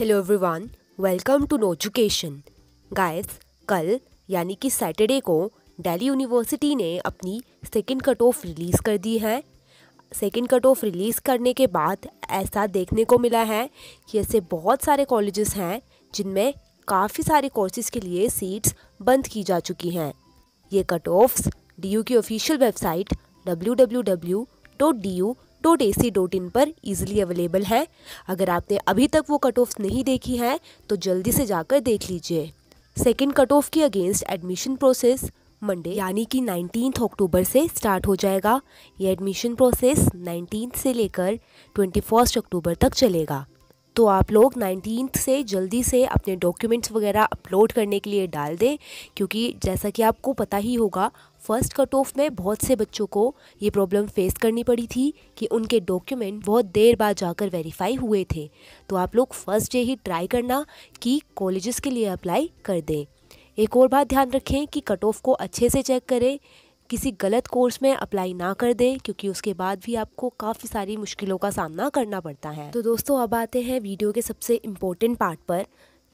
hello everyone welcome to no education guys कल यानी कि सैटरडे को दिल्ली यूनिवर्सिटी ने अपनी सेकंड कट ऑफ रिलीज़ कर दी है सेकंड कट ऑफ रिलीज़ करने के बाद ऐसा देखने को मिला है कि ऐसे बहुत सारे कॉलेजेस हैं जिनमें काफ़ी सारे कोर्सेज़ के लिए सीट्स बंद की जा चुकी हैं ये कट ऑफ्स डी की official website W dot A C dot in पर ईजिली अवेलेबल है अगर आपने अभी तक वो कट ऑफ नहीं देखी है तो जल्दी से जाकर देख लीजिए सेकेंड कट ऑफ के अगेंस्ट एडमिशन प्रोसेस मंडे यानी कि नाइनटीन्थ अक्टूबर से स्टार्ट हो जाएगा ये एडमिशन प्रोसेस नाइनटीन से लेकर ट्वेंटी फर्स्ट अक्टूबर तक चलेगा तो आप लोग नाइनटीन से जल्दी से अपने डॉक्यूमेंट्स वगैरह अपलोड करने के लिए डाल दें क्योंकि जैसा कि आपको पता ही होगा फर्स्ट कट ऑफ में बहुत से बच्चों को ये प्रॉब्लम फेस करनी पड़ी थी कि उनके डॉक्यूमेंट बहुत देर बाद जाकर वेरीफाई हुए थे तो आप लोग फर्स्ट डे ही ट्राई करना कि कॉलेजेस के लिए अप्लाई कर दें एक और बात ध्यान रखें कि कट ऑफ को अच्छे से चेक करें किसी गलत कोर्स में अप्लाई ना कर दें क्योंकि उसके बाद भी आपको काफ़ी सारी मुश्किलों का सामना करना पड़ता है तो दोस्तों अब आते हैं वीडियो के सबसे इम्पोर्टेंट पार्ट पर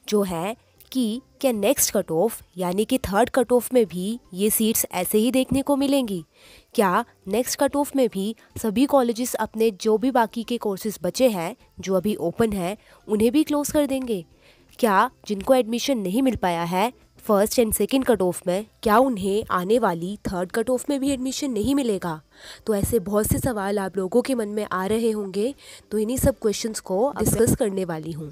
जो है कि क्या नेक्स्ट कट ऑफ यानी कि थर्ड कट ऑफ में भी ये सीट्स ऐसे ही देखने को मिलेंगी क्या नेक्स्ट कट ऑफ में भी सभी कॉलेजेस अपने जो भी बाकी के कोर्सेज बचे हैं जो अभी ओपन हैं उन्हें भी क्लोज़ कर देंगे क्या जिनको एडमिशन नहीं मिल पाया है first and second cut off में क्या उन्हें आने वाली थर्ड कट ऑफ में भी एडमिशन नहीं मिलेगा तो ऐसे बहुत से सवाल आप लोगों के मन में आ रहे होंगे तो इन्हीं सब क्वेश्चंस को डिस्कस करने वाली हूँ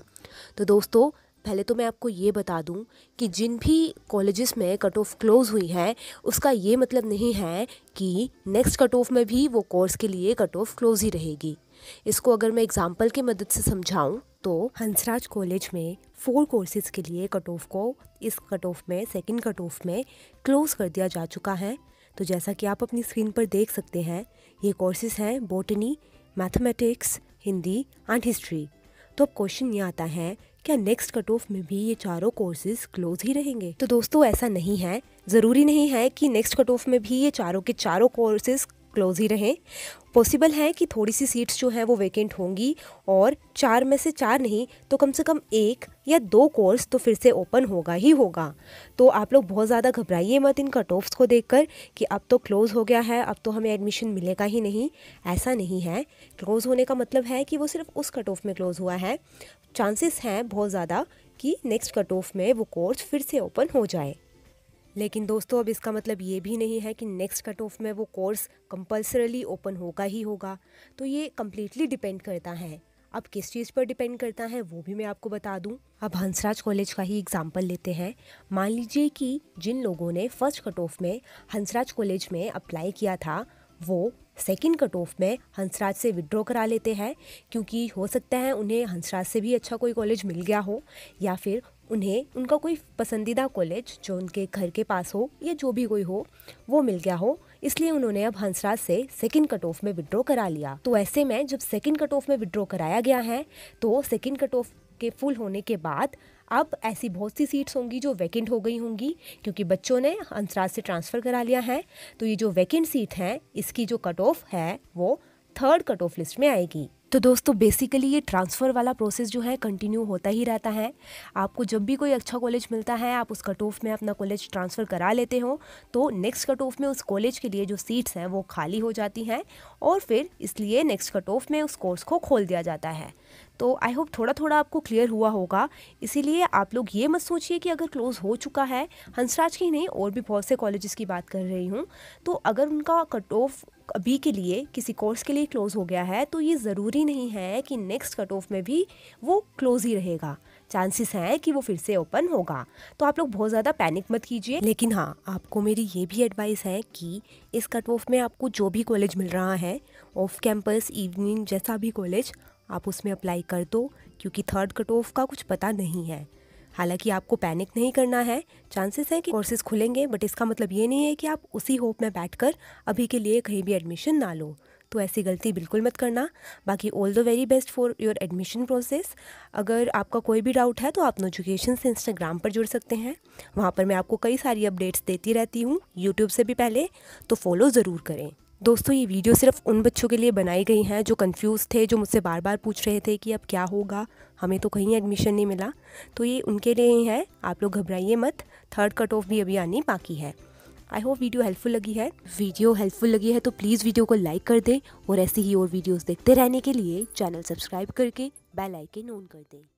तो दोस्तों पहले तो मैं आपको ये बता दूं कि जिन भी कॉलेजेस में कट ऑफ क्लोज़ हुई है उसका ये मतलब नहीं है कि नेक्स्ट कट ऑफ में भी वो कोर्स के लिए कट ऑफ क्लोज ही रहेगी इसको अगर मैं एग्ज़ाम्पल की मदद से समझाऊं तो हंसराज कॉलेज में फोर कोर्सेज़ के लिए कट ऑफ को इस कट ऑफ में सेकेंड कट ऑफ में क्लोज़ कर दिया जा चुका है तो जैसा कि आप अपनी स्क्रीन पर देख सकते हैं ये कोर्सेज़ हैं botany mathematics Hindi and history तो अब क्वेश्चन ये आता है क्या नेक्स्ट कट ऑफ में भी ये चारों कोर्सेज क्लोज ही रहेंगे तो दोस्तों ऐसा नहीं है ज़रूरी नहीं है कि नेक्स्ट कट ऑफ में भी ये चारों के चारों कोर्सेज क्लोज़ ही रहें पॉसिबल है कि थोड़ी सी सीट्स जो हैं वो वेकेंट होंगी और चार में से चार नहीं तो कम से कम एक या दो कोर्स तो फिर से ओपन होगा ही होगा तो आप लोग बहुत ज़्यादा घबराइए मत इन कट ऑफ्स को देखकर कि अब तो क्लोज़ हो गया है अब तो हमें एडमिशन मिलेगा ही नहीं ऐसा नहीं है क्लोज़ होने का मतलब है कि वो सिर्फ उस कट ऑफ में क्लोज़ हुआ है चांसेस हैं बहुत ज़्यादा कि नेक्स्ट कट ऑफ में वो कोर्स फिर से ओपन हो जाए लेकिन दोस्तों अब इसका मतलब ये भी नहीं है कि नेक्स्ट कट ऑफ में वो कोर्स कंपल्सरली ओपन होगा ही होगा तो ये कम्प्लीटली डिपेंड करता है अब किस चीज़ पर डिपेंड करता है वो भी मैं आपको बता दूं अब हंसराज कॉलेज का ही एग्जाम्पल लेते हैं मान लीजिए कि जिन लोगों ने फर्स्ट कट ऑफ में हंसराज कॉलेज में अप्लाई किया था वो सेकंड कट ऑफ में हंसराज से विड्रॉ करा लेते हैं क्योंकि हो सकता है उन्हें हंसराज से भी अच्छा कोई कॉलेज मिल गया हो या फिर उन्हें उनका कोई पसंदीदा कॉलेज जो उनके घर के पास हो या जो भी कोई हो वो मिल गया हो इसलिए उन्होंने अब हंसराज से सेकंड कट ऑफ में विड्रॉ करा लिया तो ऐसे में जब सेकंड कट ऑफ में विड्रॉ कराया गया है तो सेकंड कट ऑफ के फुल होने के बाद अब ऐसी बहुत सी सीट्स होंगी जो वैकेंट हो गई होंगी क्योंकि बच्चों ने हंसराज से ट्रांसफ़र करा लिया है तो ये जो वैकेंट सीट हैं इसकी जो कट ऑफ है वो थर्ड कट ऑफ लिस्ट में आएगी तो दोस्तों बेसिकली ये ट्रांसफ़र वाला प्रोसेस जो है कंटिन्यू होता ही रहता है आपको जब भी कोई अच्छा कॉलेज मिलता है आप उस कट ऑफ में अपना कॉलेज ट्रांसफ़र करा लेते हो तो नेक्स्ट कट ऑफ में उस कॉलेज के लिए जो सीट्स हैं वो खाली हो जाती हैं और फिर इसलिए नेक्स्ट कट ऑफ में उस कोर्स को खोल दिया जाता है तो आई होप थोड़ा थोड़ा आपको क्लियर हुआ होगा इसीलिए आप लोग ये मत सोचिए कि अगर क्लोज़ हो चुका है हंसराज की नहीं और भी बहुत से कॉलेजेस की बात कर रही हूँ तो अगर उनका कट ऑफ अभी के लिए किसी कोर्स के लिए क्लोज़ हो गया है तो ये ज़रूरी नहीं है कि नेक्स्ट कट ऑफ में भी वो क्लोज़ ही रहेगा चांसेस हैं कि वो फिर से ओपन होगा तो आप लोग बहुत ज़्यादा पैनिक मत कीजिए लेकिन हाँ आपको मेरी ये भी एडवाइस है कि इस कट ऑफ में आपको जो भी कॉलेज मिल रहा है ऑफ कैंपस इवनिंग जैसा भी कॉलेज आप उसमें अप्लाई कर दो क्योंकि थर्ड कट ऑफ का कुछ पता नहीं है हालांकि आपको पैनिक नहीं करना है चांसेस हैं कि कोर्सेज खुलेंगे बट इसका मतलब ये नहीं है कि आप उसी होप में बैठकर अभी के लिए कहीं भी एडमिशन ना लो तो ऐसी गलती बिल्कुल मत करना बाकी all the very best for your admission process अगर आपका कोई भी डाउट है तो आप नोटिफिकेशन से इंस्टाग्राम पर जुड़ सकते हैं वहाँ पर मैं आपको कई सारी अपडेट्स देती रहती हूँ यूट्यूब से भी पहले तो फॉलो ज़रूर करें दोस्तों ये वीडियो सिर्फ उन बच्चों के लिए बनाई गई हैं जो कंफ्यूज थे जो मुझसे बार बार पूछ रहे थे कि अब क्या होगा हमें तो कहीं एडमिशन नहीं मिला तो ये उनके लिए ही है आप लोग घबराइए मत थर्ड कट ऑफ भी अभी आनी बाकी है आई होप वीडियो हेल्पफुल लगी है वीडियो हेल्पफुल लगी है तो प्लीज़ वीडियो को लाइक कर दें और ऐसी ही और वीडियोज़ देखते रहने के लिए चैनल सब्सक्राइब करके बेल ऑन कर दें